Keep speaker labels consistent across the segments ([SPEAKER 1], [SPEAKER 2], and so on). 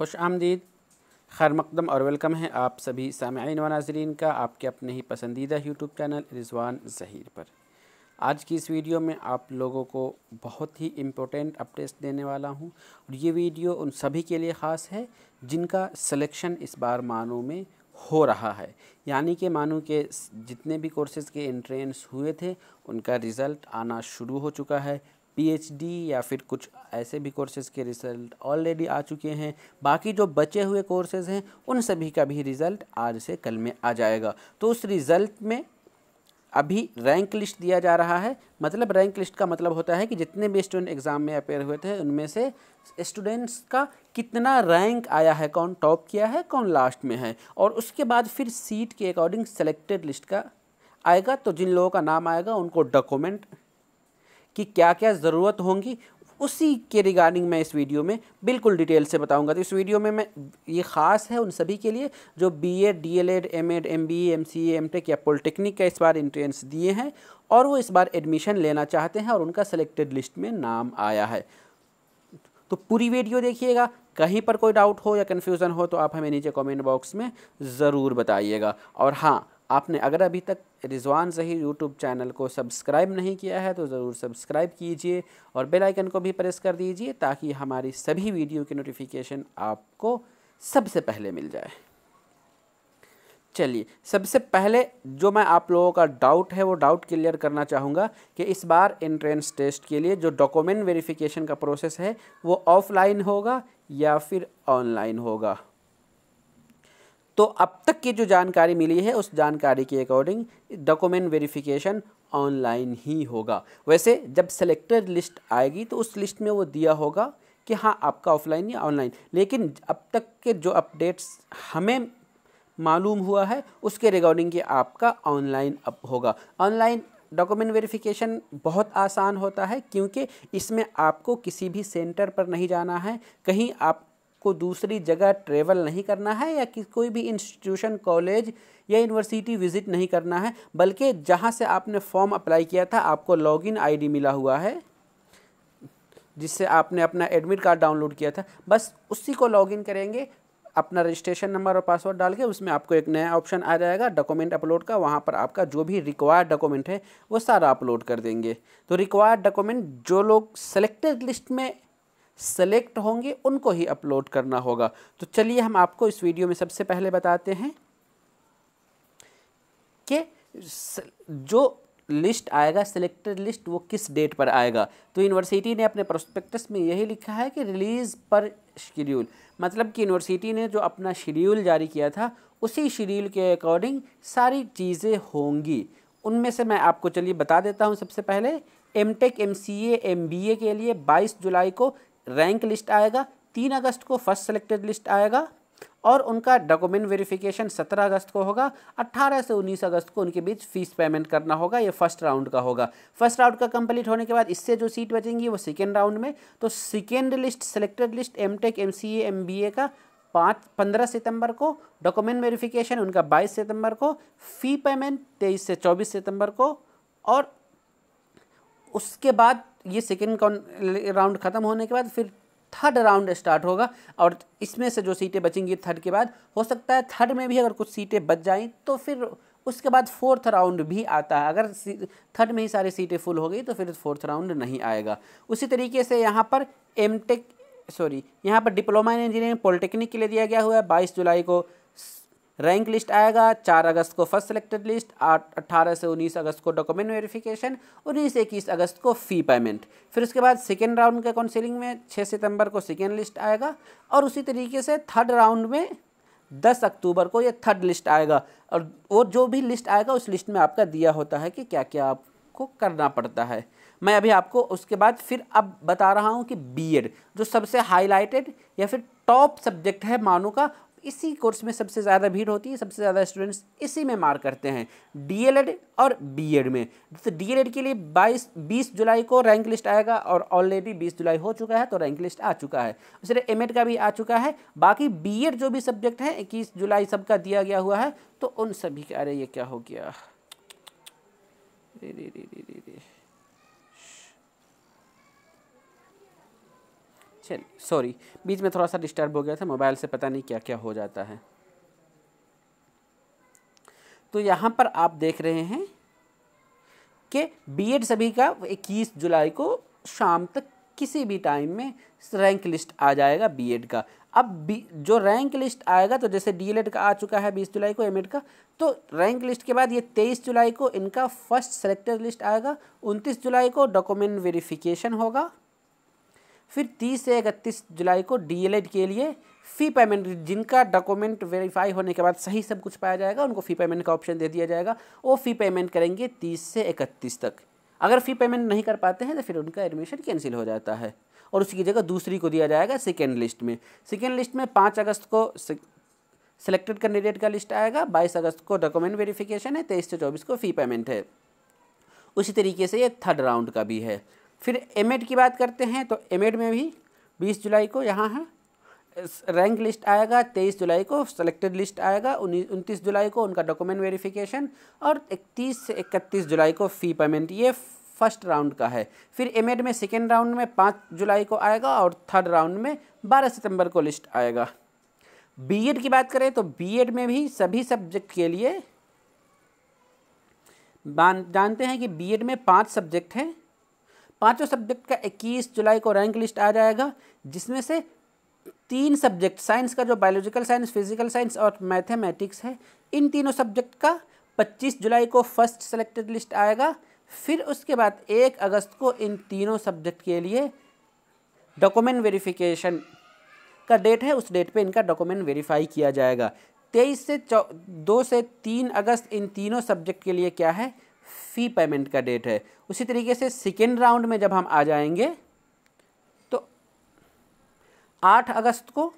[SPEAKER 1] खुश आमदीद खैर मकदम और वेलकम है आप सभी सामीन व नाजरीन का आपके अपने ही पसंदीदा यूट्यूब चैनल रिजवान जहीर पर आज की इस वीडियो में आप लोगों को बहुत ही इम्पोर्टेंट अपडेट्स देने वाला हूं और ये वीडियो उन सभी के लिए ख़ास है जिनका सिलेक्शन इस बार मानो में हो रहा है यानी कि मानो के जितने भी कोर्सेज़ के एंट्रेंस हुए थे उनका रिज़ल्ट आना शुरू हो चुका है पीएचडी या फिर कुछ ऐसे भी कोर्सेज़ के रिज़ल्ट ऑलरेडी आ चुके हैं बाकी जो बचे हुए कोर्सेज़ हैं उन सभी का भी रिज़ल्ट आज से कल में आ जाएगा तो उस रिज़ल्ट में अभी रैंक लिस्ट दिया जा रहा है मतलब रैंक लिस्ट का मतलब होता है कि जितने भी स्टूडेंट एग्ज़ाम में अपेयर हुए थे उनमें से स्टूडेंट्स का कितना रैंक आया है कौन टॉप किया है कौन लास्ट में है और उसके बाद फिर सीट के अकॉर्डिंग सेलेक्टेड लिस्ट का आएगा तो जिन लोगों का नाम आएगा उनको डॉक्यूमेंट कि क्या क्या ज़रूरत होंगी उसी के रिगार्डिंग मैं इस वीडियो में बिल्कुल डिटेल से बताऊंगा तो इस वीडियो में मैं ये ख़ास है उन सभी के लिए जो B Ed D L Ed M Ed M B M C M tech या पॉलिटेक्निक का इस बार इंट्रेंस दिए हैं और वो इस बार एडमिशन लेना चाहते हैं और उनका सेलेक्टेड लिस्ट में नाम आया है तो पूरी वीडियो देखिएगा कहीं पर कोई डाउट हो या कन्फ्यूज़न हो तो आप हमें नीचे कॉमेंट बॉक्स में ज़रूर बताइएगा और हाँ आपने अगर अभी तक रिजवान जहीर यूट्यूब चैनल को सब्सक्राइब नहीं किया है तो ज़रूर सब्सक्राइब कीजिए और बेल आइकन को भी प्रेस कर दीजिए ताकि हमारी सभी वीडियो की नोटिफिकेशन आपको सबसे पहले मिल जाए चलिए सबसे पहले जो मैं आप लोगों का डाउट है वो डाउट क्लियर करना चाहूँगा कि इस बार एंट्रेंस टेस्ट के लिए जो डॉक्यूमेंट वेरिफिकेशन का प्रोसेस है वो ऑफलाइन होगा या फिर ऑनलाइन होगा तो अब तक की जो जानकारी मिली है उस जानकारी के अकॉर्डिंग डॉक्यूमेंट वेरिफिकेशन ऑनलाइन ही होगा वैसे जब सेलेक्टेड लिस्ट आएगी तो उस लिस्ट में वो दिया होगा कि हाँ आपका ऑफलाइन या ऑनलाइन लेकिन अब तक के जो अपडेट्स हमें मालूम हुआ है उसके रिगार्डिंग कि आपका ऑनलाइन अप होगा ऑनलाइन डॉक्यूमेंट वेरिफिकेशन बहुत आसान होता है क्योंकि इसमें आपको किसी भी सेंटर पर नहीं जाना है कहीं आप को दूसरी जगह ट्रेवल नहीं करना है या कि कोई भी इंस्टीट्यूशन कॉलेज या यूनिवर्सिटी विज़िट नहीं करना है बल्कि जहाँ से आपने फॉर्म अप्लाई किया था आपको लॉगिन आईडी मिला हुआ है जिससे आपने अपना एडमिट कार्ड डाउनलोड किया था बस उसी को लॉगिन करेंगे अपना रजिस्ट्रेशन नंबर और पासवर्ड डाल के उसमें आपको एक नया ऑप्शन आ जाएगा डॉक्यूमेंट अपलोड का वहाँ पर आपका जो भी रिक्वायर्ड डॉक्यूमेंट है वो सारा अपलोड कर देंगे तो रिक्वायर्ड डॉक्यूमेंट जो लोग सेलेक्टेड लिस्ट में सेलेक्ट होंगे उनको ही अपलोड करना होगा तो चलिए हम आपको इस वीडियो में सबसे पहले बताते हैं कि जो लिस्ट आएगा सिलेक्टेड लिस्ट वो किस डेट पर आएगा तो यूनिवर्सिटी ने अपने प्रोस्पेक्टस में यही लिखा है कि रिलीज़ पर शेड्यूल मतलब कि यूनिवर्सिटी ने जो अपना शेड्यूल जारी किया था उसी शेड्यूल के अकॉर्डिंग सारी चीज़ें होंगी उनमें से मैं आपको चलिए बता देता हूँ सबसे पहले M tech M C M B A के लिए बाईस जुलाई को रैंक लिस्ट आएगा तीन अगस्त को फर्स्ट सेलेक्टेड लिस्ट आएगा और उनका डॉक्यूमेंट वेरिफिकेशन 17 अगस्त को होगा 18 से 19 अगस्त को उनके बीच फीस पेमेंट करना होगा ये फर्स्ट राउंड का होगा फर्स्ट राउंड का कंप्लीट होने के बाद इससे जो सीट बचेंगी वो सेकेंड राउंड में तो second list selected list M tech M C M B A का पाँच पंद्रह सितंबर को डॉक्यूमेंट वेरिफिकेशन उनका बाईस सितंबर को फी पेमेंट तेईस से चौबीस सितंबर को और उसके बाद ये सेकेंड राउंड ख़त्म होने के बाद फिर थर्ड राउंड स्टार्ट होगा और इसमें से जो सीटें बचेंगी थर्ड के बाद हो सकता है थर्ड में भी अगर कुछ सीटें बच जाएं तो फिर उसके बाद फोर्थ राउंड भी आता है अगर थर्ड में ही सारी सीटें फुल हो गई तो फिर फोर्थ राउंड नहीं आएगा उसी तरीके से यहाँ पर एम सॉरी यहाँ पर डिप्लोमा इन इंजीनियरिंग पॉलिटेक्निक के लिए दिया गया हुआ है बाईस जुलाई को रैंक लिस्ट आएगा चार अगस्त को फर्स्ट सिलेक्टेड लिस्ट अट्ठारह से उन्नीस अगस्त को डॉक्यूमेंट वेरिफिकेशन उन्नीस से इक्कीस अगस्त को फ़ी पेमेंट फिर उसके बाद सेकेंड राउंड के काउंसिलिंग में छः सितंबर को सेकेंड लिस्ट आएगा और उसी तरीके से थर्ड राउंड में दस अक्टूबर को ये थर्ड लिस्ट आएगा और वो जो भी लिस्ट आएगा उस लिस्ट में आपका दिया होता है कि क्या क्या आपको करना पड़ता है मैं अभी आपको उसके बाद फिर अब बता रहा हूँ कि बीएड जो सबसे हाईलाइटेड या फिर टॉप सब्जेक्ट है मानो का इसी कोर्स में सबसे ज़्यादा भीड़ होती है सबसे ज़्यादा स्टूडेंट्स इसी में मार करते हैं डीएलएड और बीएड में तो डीएलएड के लिए 22 20 जुलाई को रैंक लिस्ट आएगा और ऑलरेडी 20 जुलाई हो चुका है तो रैंक लिस्ट आ चुका है सिर्फ एम का भी आ चुका है बाकी बी जो भी सब्जेक्ट हैं इक्कीस जुलाई सबका दिया गया हुआ है तो उन सभी का अरे ये क्या हो गया रे रे रे रे रे रे चल सॉरी बीच में थोड़ा सा डिस्टर्ब हो गया था मोबाइल से पता नहीं क्या क्या हो जाता है तो यहाँ पर आप देख रहे हैं कि बीएड सभी का 21 जुलाई को शाम तक किसी भी टाइम में रैंक लिस्ट आ जाएगा बीएड का अब बी जो रैंक लिस्ट आएगा तो जैसे डीएलएड का आ चुका है 20 जुलाई को एमएड का तो रैंक लिस्ट के बाद ये 23 जुलाई को इनका फर्स्ट सेलेक्टर लिस्ट आएगा 29 जुलाई को डॉक्यूमेंट वेरिफिकेशन होगा फिर 30 से इकतीस जुलाई को डीएलएड के लिए फ़ी पेमेंट जिनका डॉक्यूमेंट वेरीफाई होने के बाद सही सब कुछ पाया जाएगा उनको फ़ी पेमेंट का ऑप्शन दे दिया जाएगा वो फ़ी पेमेंट करेंगे तीस से इकतीस तक अगर फ़ी पेमेंट नहीं कर पाते हैं तो फिर उनका एडमिशन कैंसिल हो जाता है और उसकी जगह दूसरी को दिया जाएगा सेकेंड लिस्ट में सेकेंड लिस्ट में पाँच अगस्त को सिलेक्टेड कैंडिडेट का लिस्ट आएगा बाईस अगस्त को डॉक्यूमेंट वेरीफिकेशन है तेईस से चौबीस को फ़ी पेमेंट है उसी तरीके से ये थर्ड राउंड का भी है फिर एमेड की बात करते हैं तो एमेड में भी बीस जुलाई को यहाँ है रैंक लिस्ट आएगा तेईस जुलाई को सेलेक्टेड लिस्ट आएगा उनतीस जुलाई को उनका डॉक्यूमेंट वेरिफिकेशन और इकतीस से इकतीस जुलाई को फ़ी पेमेंट ये फर्स्ट राउंड का है फिर एमेड में सेकेंड राउंड में पाँच जुलाई को आएगा और थर्ड राउंड में बारह सितंबर को लिस्ट आएगा बी की बात करें तो बी में भी सभी सब्जेक्ट के लिए जानते हैं कि बी में पाँच सब्जेक्ट हैं पांचों सब्जेक्ट का 21 जुलाई को रैंक लिस्ट आ जाएगा जिसमें से तीन सब्जेक्ट साइंस का जो बायोलॉजिकल साइंस फिजिकल साइंस और मैथमेटिक्स है इन तीनों सब्जेक्ट का 25 जुलाई को फर्स्ट सेलेक्टेड लिस्ट आएगा फिर उसके बाद एक अगस्त को इन तीनों सब्जेक्ट के लिए डॉक्यूमेंट वेरिफिकेशन का डेट है उस डेट पे इनका डॉक्यूमेंट वेरीफाई किया जाएगा तेईस से चौ दो से तीन अगस्त इन तीनों सब्जेक्ट के लिए क्या है फ़ी पेमेंट का डेट है उसी तरीके से सेकेंड राउंड में जब हम आ जाएंगे तो आठ अगस्त को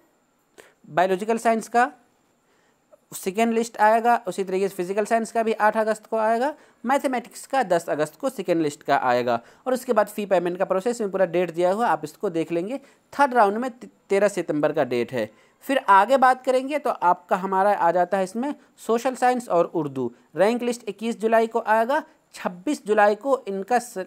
[SPEAKER 1] बायोलॉजिकल साइंस का सेकेंड लिस्ट आएगा उसी तरीके से फिजिकल साइंस का भी आठ अगस्त को आएगा मैथमेटिक्स का दस अगस्त को सेकेंड लिस्ट का आएगा और उसके बाद फ़ी पेमेंट का प्रोसेस में पूरा डेट दिया हुआ आप इसको देख लेंगे थर्ड राउंड में तेरह सितंबर का डेट है फिर आगे बात करेंगे तो आपका हमारा आ जाता है इसमें सोशल साइंस और उर्दू रैंक लिस्ट 21 जुलाई को आएगा 26 जुलाई को इनका सल...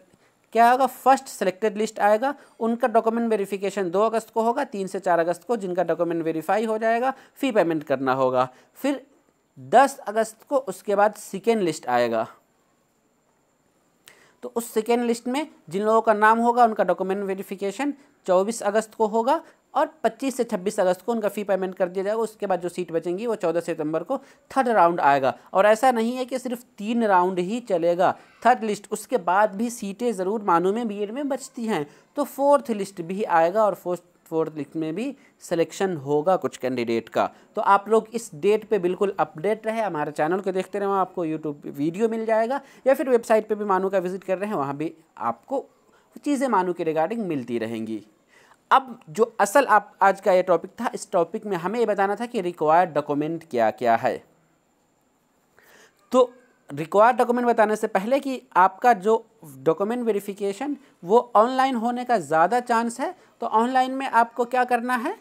[SPEAKER 1] क्या होगा फर्स्ट सेलेक्टेड लिस्ट आएगा उनका डॉक्यूमेंट वेरिफिकेशन 2 अगस्त को होगा तीन से चार अगस्त को जिनका डॉक्यूमेंट वेरीफाई हो जाएगा फ़ी पेमेंट करना होगा फिर दस अगस्त को उसके बाद सेकेंड लिस्ट आएगा तो उस सेकेंड लिस्ट में जिन लोगों का नाम होगा उनका डॉक्यूमेंट वेरिफिकेशन 24 अगस्त को होगा और 25 से 26 अगस्त को उनका फ़ी पेमेंट कर दिया जाएगा उसके बाद जो सीट बचेंगी वो 14 सितंबर को थर्ड राउंड आएगा और ऐसा नहीं है कि सिर्फ तीन राउंड ही चलेगा थर्ड लिस्ट उसके बाद भी सीटें ज़रूर मानू में बी में बचती हैं तो फोर्थ लिस्ट भी आएगा और फोर्थ फोर्थ लिस्ट में भी सिलेक्शन होगा कुछ कैंडिडेट का तो आप लोग इस डेट पे बिल्कुल अपडेट रहे हमारे चैनल को देखते रहें वहाँ आपको यूट्यूब वीडियो मिल जाएगा या फिर वेबसाइट पे भी मानू का विजिट कर रहे हैं वहाँ भी आपको चीज़ें मानू के रिगार्डिंग मिलती रहेंगी अब जो असल आप आज का ये टॉपिक था इस टॉपिक में हमें ये बताना था कि रिक्वायर्ड डॉक्यूमेंट क्या क्या है तो रिक्वायर्ड डॉक्यूमेंट बताने से पहले कि आपका जो डॉक्यूमेंट वेरिफिकेशन वो ऑनलाइन होने का ज़्यादा चांस है तो ऑनलाइन में आपको क्या करना है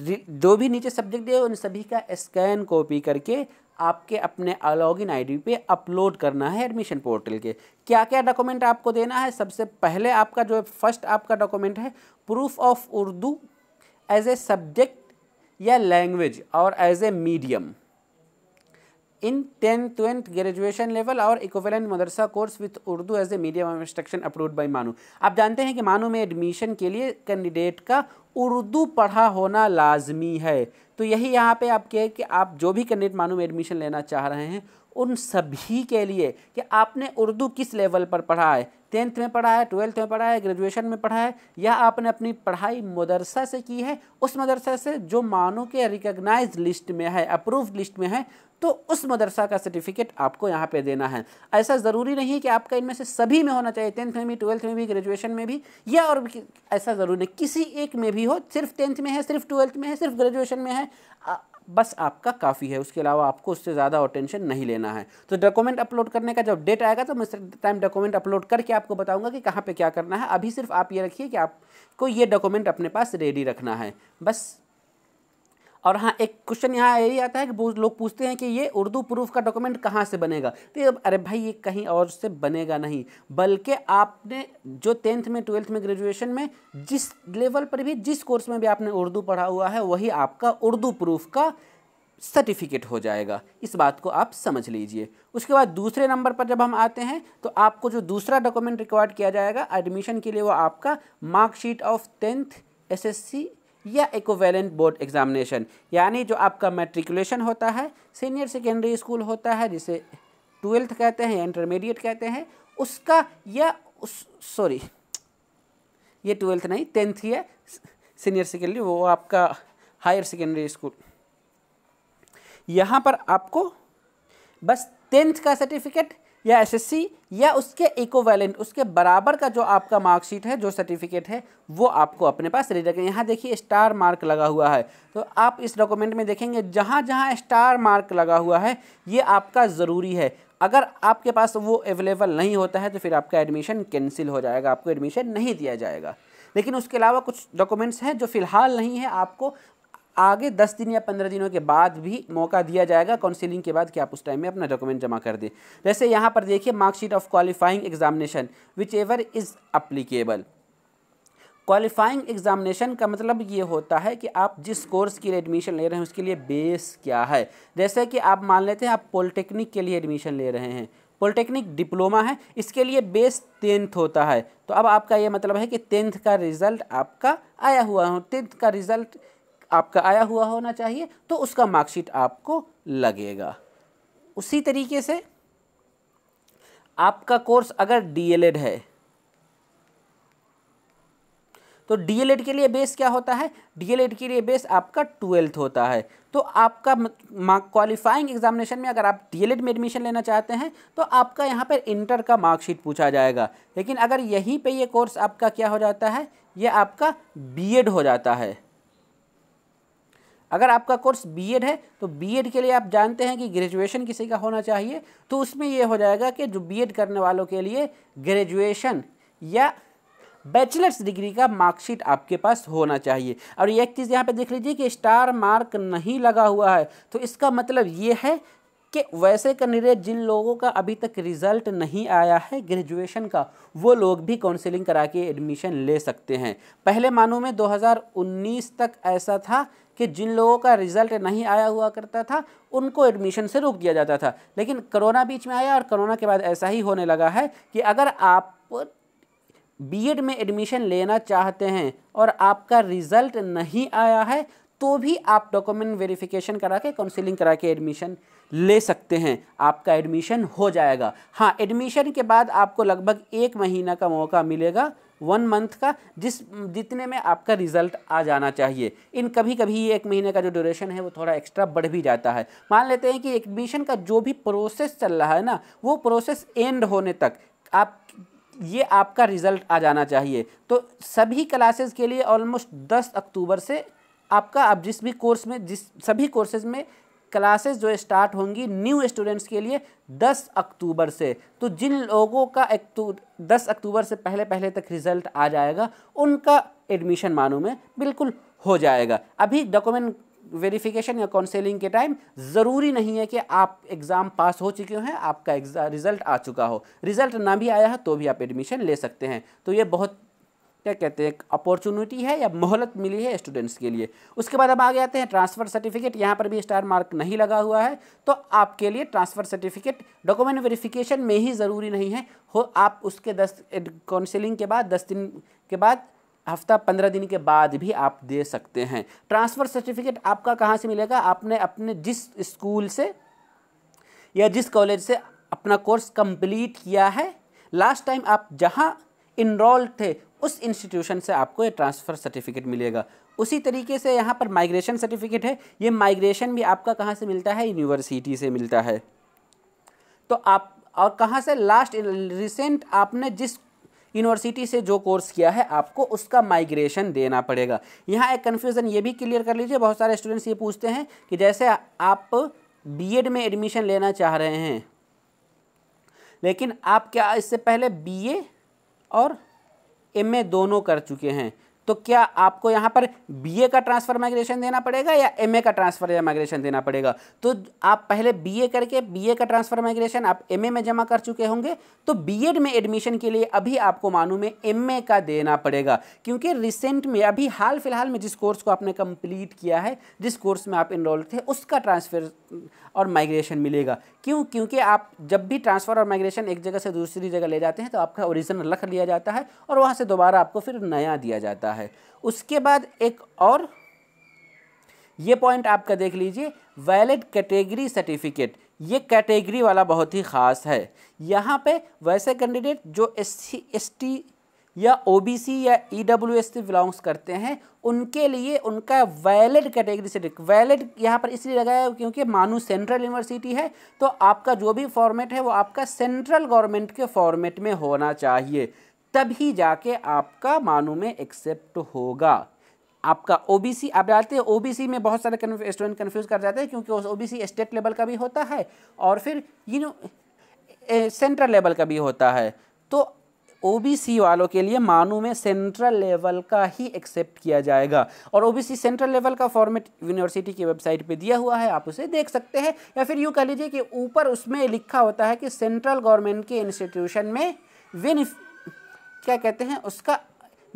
[SPEAKER 1] जो भी नीचे सब्जेक्ट दिए उन सभी का स्कैन कॉपी करके आपके अपने लॉग इन आई पे अपलोड करना है एडमिशन पोर्टल के क्या क्या डॉक्यूमेंट आपको देना है सबसे पहले आपका जो फर्स्ट आपका डॉक्यूमेंट है proof of Urdu as a subject या लैंग्वेज और as a medium in 10th twelfth graduation level और इक्वेलेंट मदरसा course with Urdu as a medium of instruction approved by MANUU आप जानते हैं कि मानू में एडमिशन के लिए कैंडिडेट का उर्दू पढ़ा होना लाजमी है तो यही यहाँ पे आप कहें कि आप जो भी कैंडिडेट मानू में एडमिशन लेना चाह रहे हैं उन सभी के लिए कि आपने उर्दू किस लेवल पर पढ़ा है टेंथ में पढ़ा है ट्वेल्थ में पढ़ा है ग्रेजुएशन में पढ़ा है या आपने अपनी पढ़ाई मदरसा से की है उस मदरसा से जो मानो के रिकग्नाइज लिस्ट में है अप्रूव्ड लिस्ट में है तो उस मदरसा का सर्टिफिकेट आपको यहाँ पे देना है ऐसा ज़रूरी नहीं है कि आपका इनमें से सभी में होना चाहिए टेंथ में भी ट्वेल्थ में भी ग्रेजुएशन में भी या और ऐसा ज़रूरी नहीं किसी एक में भी हो सिर्फ टेंथ में है सिर्फ ट्वेल्थ में है सिर्फ ग्रेजुएशन में है बस आपका काफ़ी है उसके अलावा आपको उससे ज़्यादा और टेंशन नहीं लेना है तो डॉक्यूमेंट अपलोड करने का जब डेट आएगा तो मैं टाइम डॉक्यूमेंट अपलोड करके आपको बताऊंगा कि कहाँ पे क्या करना है अभी सिर्फ आप ये रखिए कि आपको ये डॉक्यूमेंट अपने पास रेडी रखना है बस और हाँ एक क्वेश्चन यहाँ यही आता है कि लोग पूछते हैं कि ये उर्दू प्रूफ का डॉक्यूमेंट कहाँ से बनेगा तो ये अरे भाई ये कहीं और से बनेगा नहीं बल्कि आपने जो टेंथ में ट्वेल्थ में ग्रेजुएशन में जिस लेवल पर भी जिस कोर्स में भी आपने उर्दू पढ़ा हुआ है वही आपका उर्दू प्रूफ का सर्टिफिकेट हो जाएगा इस बात को आप समझ लीजिए उसके बाद दूसरे नंबर पर जब हम आते हैं तो आपको जो दूसरा डॉक्यूमेंट रिकॉर्ड किया जाएगा एडमिशन के लिए वो आपका मार्कशीट ऑफ टेंथ एसएससी या एकोवेलेंट बोर्ड एग्जामिनेशन यानी जो आपका मेट्रिकुलेशन होता है सीनियर सेकेंडरी स्कूल होता है जिसे ट्वेल्थ कहते हैं इंटरमीडिएट कहते हैं उसका या उस सॉरी ये ट्वेल्थ नहीं टेंथ है सीनियर सेकेंडरी वो आपका हायर सेकेंडरी स्कूल यहाँ पर आपको बस टेंथ का सर्टिफिकेट या एसएससी या उसके इकोवैलेंट उसके बराबर का जो आपका मार्कशीट है जो सर्टिफिकेट है वो आपको अपने पास रेडी रखें यहाँ देखिए स्टार मार्क लगा हुआ है तो आप इस डॉक्यूमेंट में देखेंगे जहाँ जहाँ स्टार मार्क लगा हुआ है ये आपका ज़रूरी है अगर आपके पास वो अवेलेबल नहीं होता है तो फिर आपका एडमिशन कैंसिल हो जाएगा आपको एडमिशन नहीं दिया जाएगा लेकिन उसके अलावा कुछ डॉक्यूमेंट्स हैं जो फ़िलहाल नहीं है आपको आगे दस दिन या पंद्रह दिनों के बाद भी मौका दिया जाएगा काउंसिलिंग के बाद कि आप उस टाइम में अपना डॉक्यूमेंट जमा कर दें जैसे यहाँ पर देखिए marksheet of qualifying examination whichever is applicable qualifying examination का मतलब ये होता है कि आप जिस कोर्स के लिए एडमिशन ले रहे हैं उसके लिए बेस क्या है जैसे कि आप मान लेते हैं आप पॉलिटेक्निक के लिए एडमिशन ले रहे हैं पॉलिटेक्निक डिप्लोमा है इसके लिए बेस टेंथ होता है तो अब आपका ये मतलब है कि टेंथ का रिज़ल्ट आपका आया हुआ हो टेंथ का रिज़ल्ट आपका आया हुआ होना चाहिए तो उसका मार्कशीट आपको लगेगा उसी तरीके से आपका कोर्स अगर डीएलएड है तो डीएलएड के लिए बेस क्या होता है डीएलएड के लिए बेस आपका ट्वेल्थ होता है तो आपका क्वालिफाइंग एग्जामिनेशन में अगर आप डीएलएड में एडमिशन लेना चाहते हैं तो आपका यहाँ पर इंटर का मार्कशीट पूछा जाएगा लेकिन अगर यहीं पे ये कोर्स आपका क्या हो जाता है ये आपका बीएड हो जाता है अगर आपका कोर्स बीएड है तो बीएड के लिए आप जानते हैं कि ग्रेजुएशन किसी का होना चाहिए तो उसमें यह हो जाएगा कि जो बीएड करने वालों के लिए ग्रेजुएशन या बैचलर्स डिग्री का मार्कशीट आपके पास होना चाहिए और एक चीज़ यहाँ पे देख लीजिए कि स्टार मार्क नहीं लगा हुआ है तो इसका मतलब ये है कि वैसे कनिरे जिन लोगों का अभी तक रिज़ल्ट नहीं आया है ग्रेजुएशन का वो लोग भी काउंसलिंग करा के एडमिशन ले सकते हैं पहले मानों में 2019 तक ऐसा था कि जिन लोगों का रिज़ल्ट नहीं आया हुआ करता था उनको एडमिशन से रोक दिया जाता था लेकिन कोरोना बीच में आया और कोरोना के बाद ऐसा ही होने लगा है कि अगर आप बीएड में एडमिशन लेना चाहते हैं और आपका रिज़ल्ट नहीं आया है तो भी आप डॉक्यूमेंट वेरिफिकेशन करा के काउंसिलिंग करा के एडमिशन ले सकते हैं आपका एडमिशन हो जाएगा हाँ एडमिशन के बाद आपको लगभग एक महीना का मौका मिलेगा वन मंथ का जिस जितने में आपका रिज़ल्ट आ जाना चाहिए इन कभी कभी एक महीने का जो ड्यूरेशन है वो थोड़ा एक्स्ट्रा बढ़ भी जाता है मान लेते हैं कि एडमिशन का जो भी प्रोसेस चल रहा है ना वो प्रोसेस एंड होने तक आप ये आपका रिज़ल्ट आ जाना चाहिए तो सभी क्लासेस के लिए ऑलमोस्ट 10 अक्टूबर से आपका आप जिस भी कोर्स में जिस सभी कोर्सेज में क्लासेस जो स्टार्ट होंगी न्यू स्टूडेंट्स के लिए 10 अक्टूबर से तो जिन लोगों का दस अक्टूबर से पहले पहले तक रिजल्ट आ जाएगा उनका एडमिशन मानू में बिल्कुल हो जाएगा अभी डॉक्यूमेंट वेरिफिकेशन या काउंसलिंग के टाइम ज़रूरी नहीं है कि आप एग्ज़ाम पास हो चुके हैं आपका रिज़ल्ट आ चुका हो रिज़ल्ट ना भी आया है तो भी आप एडमिशन ले सकते हैं तो ये बहुत क्या कहते हैं अपॉर्चुनिटी है या मोहलत मिली है स्टूडेंट्स के लिए उसके बाद अब आगे आते हैं ट्रांसफ़र सर्टिफिकेट यहाँ पर भी स्टार मार्क नहीं लगा हुआ है तो आपके लिए ट्रांसफ़र सर्टिफिकेट डॉक्यूमेंट वेरिफिकेशन में ही ज़रूरी नहीं है हो आप उसके दस काउंसिलिंग के बाद दस दिन के बाद हफ्ता पंद्रह दिन के बाद भी आप दे सकते हैं ट्रांसफ़र सर्टिफिकेट आपका कहाँ से मिलेगा आपने अपने जिस स्कूल से या जिस कॉलेज से अपना कोर्स कंप्लीट किया है लास्ट टाइम आप जहाँ इनरोल्ड थे उस इंस्टीट्यूशन से आपको ये ट्रांसफ़र सर्टिफिकेट मिलेगा उसी तरीके से यहाँ पर माइग्रेशन सर्टिफिकेट है ये माइग्रेशन भी आपका कहाँ से मिलता है यूनिवर्सिटी से मिलता है तो आप और कहाँ से लास्ट रिसेंट आपने जिस यूनिवर्सिटी से जो कोर्स किया है आपको उसका माइग्रेशन देना पड़ेगा यहाँ एक कन्फ्यूज़न ये भी क्लियर कर लीजिए बहुत सारे स्टूडेंट्स ये पूछते हैं कि जैसे आप बीएड में एडमिशन लेना चाह रहे हैं लेकिन आप क्या इससे पहले बीए और एम दोनों कर चुके हैं तो क्या आपको यहाँ पर बीए का ट्रांसफ़र माइग्रेशन देना पड़ेगा या एमए का ट्रांसफ़र या माइग्रेशन देना पड़ेगा तो आप पहले बीए करके बीए का ट्रांसफ़र माइग्रेशन आप एमए में जमा कर चुके होंगे तो बीएड में एडमिशन के लिए अभी आपको मानू में एमए का देना पड़ेगा क्योंकि रिसेंट में अभी हाल फिलहाल में जिस कोर्स को आपने कंप्लीट किया है जिस कोर्स में आप इनरोल थे उसका ट्रांसफ़र और माइग्रेशन मिलेगा क्यों क्योंकि आप जब भी ट्रांसफ़र और माइग्रेशन एक जगह से दूसरी जगह ले जाते हैं तो आपका ओरिजिनल रख लिया जाता है और वहाँ से दोबारा आपको फिर नया दिया जाता है है उसके बाद एक और ये पॉइंट आपका देख लीजिए वैलिड कैटेगरी सर्टिफिकेट ये कैटेगरी वाला बहुत ही ख़ास है यहाँ पे वैसे कैंडिडेट जो एस सी या ओबीसी या ई डब्ल्यू एस बिलोंग्स करते हैं उनके लिए उनका वैलिड कैटेगरी से वैलिड यहाँ पर इसलिए लगाया क्योंकि मानू सेंट्रल यूनिवर्सिटी है तो आपका जो भी फॉर्मेट है वो आपका सेंट्रल गवर्नमेंट के फॉर्मेट में होना चाहिए तभी जाके आपका मानू में एक्सेप्ट होगा आपका ओबीसी आप जानते हैं ओबीसी में बहुत सारे स्टूडेंट कन्फ्यूज कर जाते हैं क्योंकि ओबीसी स्टेट लेवल का भी होता है और फिर यू नो सेंट्रल लेवल का भी होता है तो ओबीसी वालों के लिए मानू में सेंट्रल लेवल का ही एक्सेप्ट किया जाएगा और ओबीसी सेंट्रल लेवल का फॉर्मेट यूनिवर्सिटी की वेबसाइट पे दिया हुआ है आप उसे देख सकते हैं या फिर यूँ कह लीजिए कि ऊपर उसमें लिखा होता है कि सेंट्रल गवर्नमेंट के इंस्टीट्यूशन में विन क्या कहते हैं उसका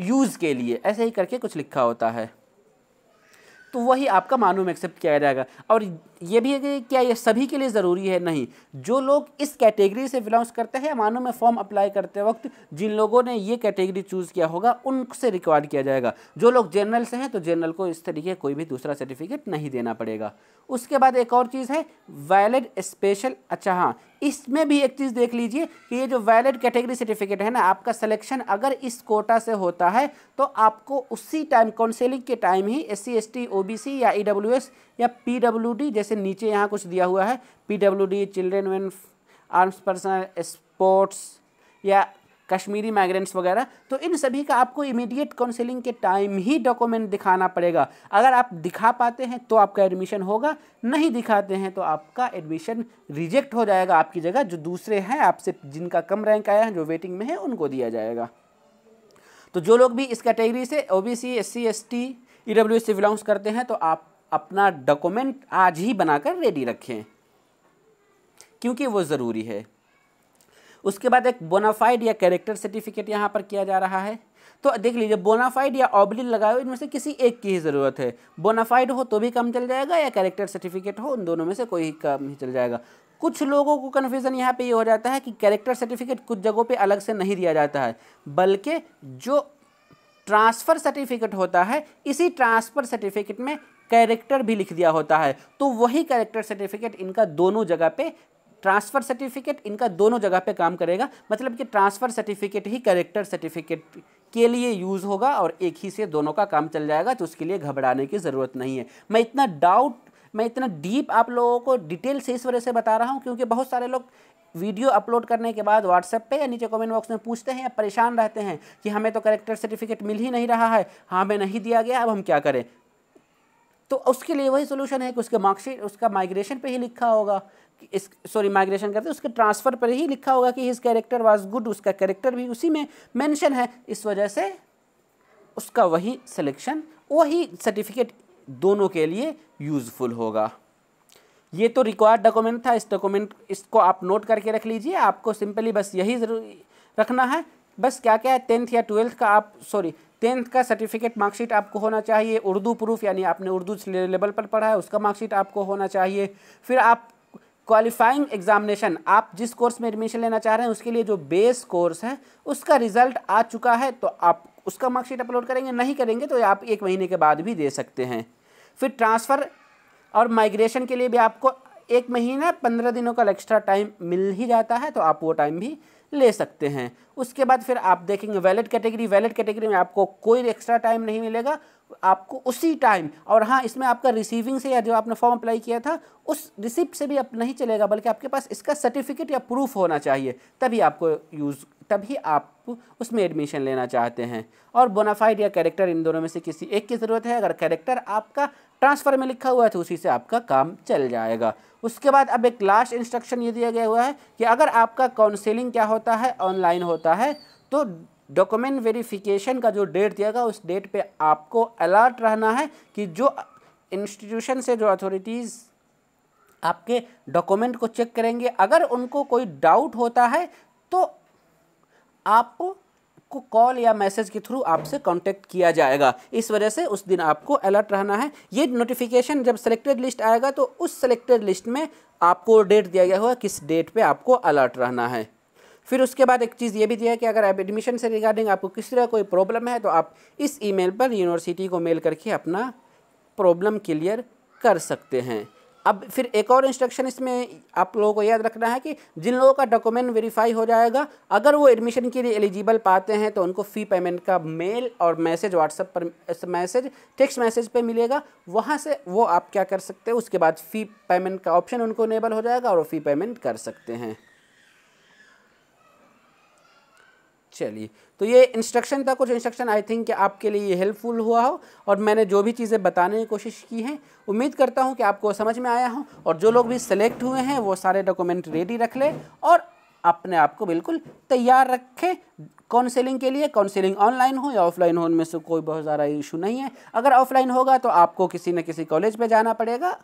[SPEAKER 1] यूज़ के लिए ऐसे ही करके कुछ लिखा होता है तो वही आपका मानूम एक्सेप्ट किया जाएगा और ये भी है कि क्या ये सभी के लिए ज़रूरी है नहीं जो लोग इस कैटेगरी से बिलोंग्स करते हैं मानो में फॉर्म अप्लाई करते वक्त जिन लोगों ने ये कैटेगरी चूज़ किया होगा उनसे रिकॉर्ड किया जाएगा जो लोग जनरल से हैं तो जनरल को इस तरीके कोई भी दूसरा सर्टिफिकेट नहीं देना पड़ेगा उसके बाद एक और चीज़ है वैलिड स्पेशल अच्छा हाँ इसमें भी एक चीज़ देख लीजिए कि ये जो वैलिड कैटेगरी सर्टिफिकेट है ना आपका सिलेक्शन अगर इस कोटा से होता है तो आपको उसी टाइम काउंसिलिंग के टाइम ही एस सी एस या ई e या पी जैसे नीचे यहाँ कुछ दिया हुआ है P W D children when arms person sports या कश्मीरी माइग्रेंट्स वगैरह तो इन सभी का आपको इमीडिएट काउंसिलिंग के टाइम ही डॉक्यूमेंट दिखाना पड़ेगा अगर आप दिखा पाते हैं तो आपका एडमिशन होगा नहीं दिखाते हैं तो आपका एडमिशन रिजेक्ट हो जाएगा आपकी जगह जो दूसरे हैं आपसे जिनका कम रैंक आया है जो वेटिंग में है उनको दिया जाएगा तो जो लोग भी इस कैटेगरी से O B C S C S T E W से बिलोंग्स करते हैं तो आप अपना डॉक्यूमेंट आज ही बनाकर रेडी रखें क्योंकि वो ज़रूरी है उसके बाद एक बोनाफाइड या कैरेक्टर सर्टिफिकेट यहाँ पर किया जा रहा है तो देख लीजिए बोनाफाइड या ऑबली लगाए इनमें से किसी एक की ही ज़रूरत है बोनाफाइड हो तो भी कम चल जाएगा या कैरेक्टर सर्टिफिकेट हो उन दोनों में से कोई कम ही चल जाएगा कुछ लोगों को कन्फ्यूज़न यहाँ पे ये यह हो जाता है कि कैरेक्टर सर्टिफिकेट कुछ जगहों पे अलग से नहीं दिया जाता है बल्कि जो ट्रांसफ़र सर्टिफिकेट होता है इसी ट्रांसफ़र सर्टिफिकेट में कैरेक्टर भी लिख दिया होता है तो वही कैरेक्टर सर्टिफिकेट इनका दोनों जगह पे ट्रांसफ़र सर्टिफिकेट इनका दोनों जगह पे काम करेगा मतलब कि ट्रांसफ़र सर्टिफिकेट ही कैरेक्टर सर्टिफिकेट के लिए यूज़ होगा और एक ही से दोनों का काम चल जाएगा तो उसके लिए घबराने की ज़रूरत नहीं है मैं इतना डाउट मैं इतना डीप आप लोगों को डिटेल से इस वजह से बता रहा हूँ क्योंकि बहुत सारे लोग वीडियो अपलोड करने के बाद व्हाट्सएप पे या नीचे कमेंट बॉक्स में पूछते हैं या परेशान रहते हैं कि हमें तो करेक्टर सर्टिफिकेट मिल ही नहीं रहा है हाँ हमें नहीं दिया गया अब हम क्या करें तो उसके लिए वही सोल्यूशन है कि उसके मार्कशीट उसका माइग्रेशन पर ही लिखा होगा कि इस सॉरी माइग्रेशन करते उसके ट्रांसफ़र पर ही लिखा होगा कि हिज कैरेक्टर वाज गुड उसका कैरेक्टर भी उसी में मेंशन है इस वजह से उसका वही सिलेक्शन वही सर्टिफिकेट दोनों के लिए यूज़फुल होगा ये तो रिक्वायर्ड डॉक्यूमेंट था इस डॉक्यूमेंट इसको आप नोट करके रख लीजिए आपको सिंपली बस यही जरूरी रखना है बस क्या क्या है टेंथ या ट्वेल्थ का आप सॉरी टेंथ का सर्टिफिकेट मार्कशीट आपको होना चाहिए उर्दू प्रूफ यानी आपने उर्दू लेवल पर पढ़ा है उसका मार्कशीट आपको होना चाहिए फिर आप क्वालिफाइंग एग्जामिनेशन आप जिस कोर्स में एडमिशन लेना चाह रहे हैं उसके लिए जो बेस कोर्स है उसका रिजल्ट आ चुका है तो आप उसका मार्कशीट अपलोड करेंगे नहीं करेंगे तो आप एक महीने के बाद भी दे सकते हैं फिर ट्रांसफ़र और माइग्रेशन के लिए भी आपको एक महीना पंद्रह दिनों का एक्स्ट्रा टाइम मिल ही जाता है तो आप वो टाइम भी ले सकते हैं उसके बाद फिर आप देखेंगे वैलेट कैटेगरी वैलेट कैटेगरी में आपको कोई एक्स्ट्रा टाइम नहीं मिलेगा आपको उसी टाइम और हाँ इसमें आपका रिसीविंग से या जो आपने फॉर्म अप्लाई किया था उस रिसिप्ट से भी आप नहीं चलेगा बल्कि आपके पास इसका सर्टिफिकेट या प्रूफ होना चाहिए तभी आपको यूज़ तभी आप उसमें एडमिशन लेना चाहते हैं और बोनाफाइड या कैरेक्टर इन दोनों में से किसी एक की ज़रूरत है अगर कैरेक्टर आपका ट्रांसफ़र में लिखा हुआ है तो उसी से आपका काम चल जाएगा उसके बाद अब एक लास्ट इंस्ट्रक्शन ये दिया गया हुआ है कि अगर आपका काउंसिलिंग क्या होता है ऑनलाइन होता है तो डॉक्यूमेंट वेरिफिकेशन का जो डेट दिया गया उस डेट पे आपको अलर्ट रहना है कि जो इंस्टीट्यूशन से जो अथॉरिटीज़ आपके डॉक्यूमेंट को चेक करेंगे अगर उनको कोई डाउट होता है तो आप को कॉल या मैसेज के थ्रू आपसे कांटेक्ट किया जाएगा इस वजह से उस दिन आपको अलर्ट रहना है ये नोटिफिकेशन जब सेलेक्टेड लिस्ट आएगा तो उस सेलेक्टेड लिस्ट में आपको डेट दिया गया होगा किस डेट पे आपको अलर्ट रहना है फिर उसके बाद एक चीज़ ये भी दिया है कि अगर आप एडमिशन से रिगार्डिंग आपको किसी तरह कोई प्रॉब्लम है तो आप इस ई पर यूनिवर्सिटी को मेल करके अपना प्रॉब्लम क्लियर कर सकते हैं अब फिर एक और इंस्ट्रक्शन इसमें आप लोगों को याद रखना है कि जिन लोगों का डॉक्यूमेंट वेरीफाई हो जाएगा अगर वो एडमिशन के लिए एलिजिबल पाते हैं तो उनको फ़ी पेमेंट का मेल और मैसेज व्हाट्सएप पर मैसेज टेक्स्ट मैसेज पे मिलेगा वहाँ से वो आप क्या कर सकते हैं उसके बाद फ़ी पेमेंट का ऑप्शन उनको इनेबल हो जाएगा और वो फ़ी पेमेंट कर सकते हैं चलिए तो ये इंस्ट्रक्शन था कुछ इंस्ट्रक्शन आई थिंक कि आपके लिए ये हेल्पफुल हुआ हो और मैंने जो भी चीज़ें बताने की कोशिश की हैं उम्मीद करता हूँ कि आपको समझ में आया हो और जो लोग भी सिलेक्ट हुए हैं वो सारे डॉक्यूमेंट रेडी रख ले और अपने आप को बिल्कुल तैयार रखें काउंसलिंग के लिए काउंसलिंग ऑनलाइन हो या ऑफलाइन हो उनमें से कोई बहुत ज़्यादा इशू नहीं है अगर ऑफलाइन होगा तो आपको किसी न किसी कॉलेज पर जाना पड़ेगा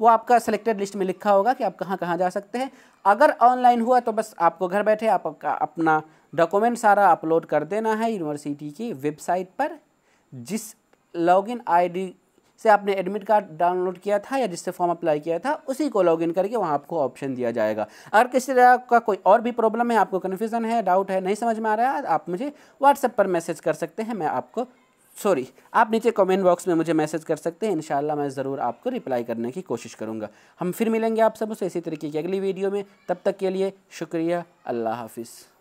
[SPEAKER 1] वो आपका सेलेक्टेड लिस्ट में लिखा होगा कि आप कहाँ कहाँ जा सकते हैं अगर ऑनलाइन हुआ तो बस आपको घर बैठे आप आपका अपना डॉक्यूमेंट सारा अपलोड कर देना है यूनिवर्सिटी की वेबसाइट पर जिस लॉगिन आईडी से आपने एडमिट कार्ड डाउनलोड किया था या जिससे फॉर्म अप्लाई किया था उसी को लॉगिन करके वहाँ आपको ऑप्शन दिया जाएगा अगर किसी तरह का कोई और भी प्रॉब्लम है आपको कन्फ्यूज़न है डाउट है नहीं समझ में आ रहा है आप मुझे व्हाट्सएप पर मैसेज कर सकते हैं मैं आपको सॉरी आप नीचे कमेंट बॉक्स में मुझे मैसेज कर सकते हैं इन मैं ज़रूर आपको रिप्लाई करने की कोशिश करूँगा हम फिर मिलेंगे आप सब उसे इसी तरीके की अगली वीडियो में तब तक के लिए शुक्रिया अल्लाह हाफिज़